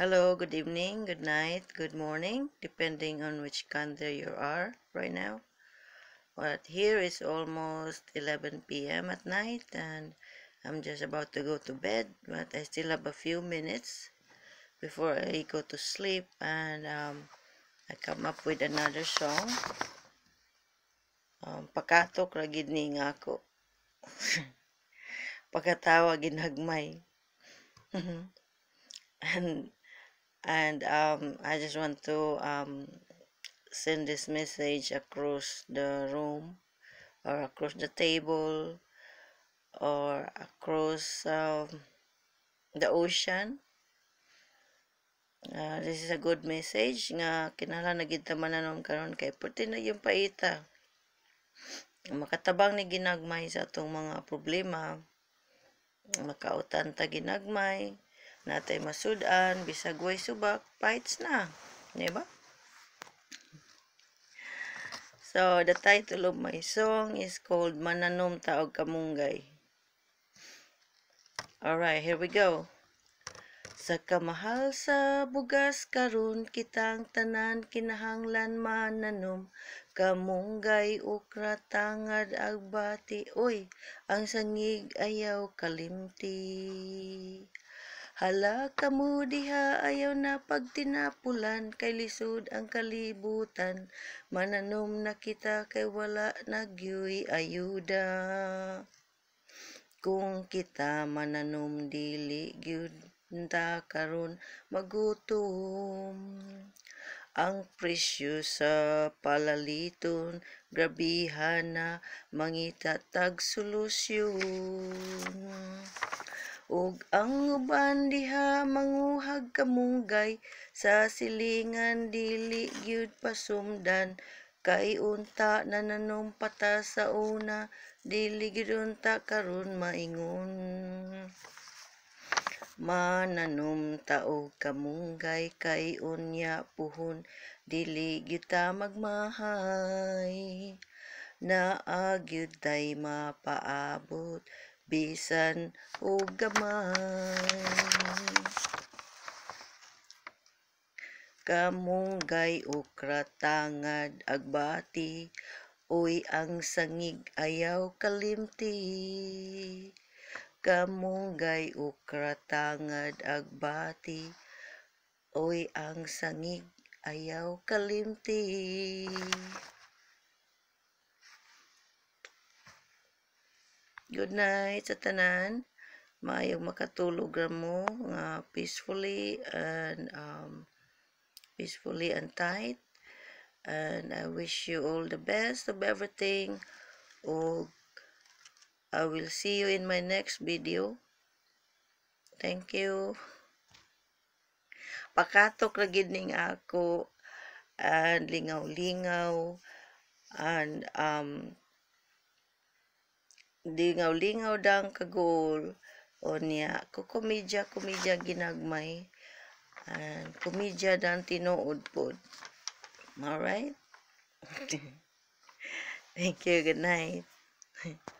Hello, good evening, good night, good morning, depending on which country you are right now. But here is almost 11 p.m. at night and I'm just about to go to bed, but I still have a few minutes before I go to sleep and um, I come up with another song. Um, pakatok ra ni ngako. Pagkatawa ginagmay. and and um, I just want to um, send this message across the room or across the table or across um, the ocean uh, this is a good message nga kinala nagita mananom karon kay puti na yung paita makatabang ni ginagmay sa atong mga problema makautan ta ginagmay natay masudan bisag way subak fights na di ba so the title of my song is called mananom taog kamunggay right here we go sa kamahal sa bugas karon kitang tanan kinahanglan mananom kamunggay ukra tangad agbati oy ang sangig ayaw kalimti Hala kamudiha ayaw na pagtinapulan kay lisod ang kalibutan mananom na kita kay wala nagyoy ayuda kung kita mananom dili gyud ta karon magutom ang presyo sa palaliton grabihan na mangita tag solusyon Ug ang uban diha manguhag kamunggay sa silingan dili gyud pasumdan kay unta nananom pata sa una dili gyud unta karon maingon mananom taog kamunggay kay unya puhon dili gyud magmahay na agyud tay mapaabot bisan o gamay kamunggay o kratangad agbati oy ang sangig ayaw kalimti kamunggay o kratangad agbati oy ang sangig ayaw kalimti Good night sa tanan. Maayong makatulog mo uh, peacefully and um, peacefully and tight. And I wish you all the best of everything. Og I will see you in my next video. Thank you. Pakatok lagi ning ako and lingaw-lingaw and um dingaw-lingaw dang kagol o niya ko komedya ginagmay and komedya dan tinuod pod alright thank you good night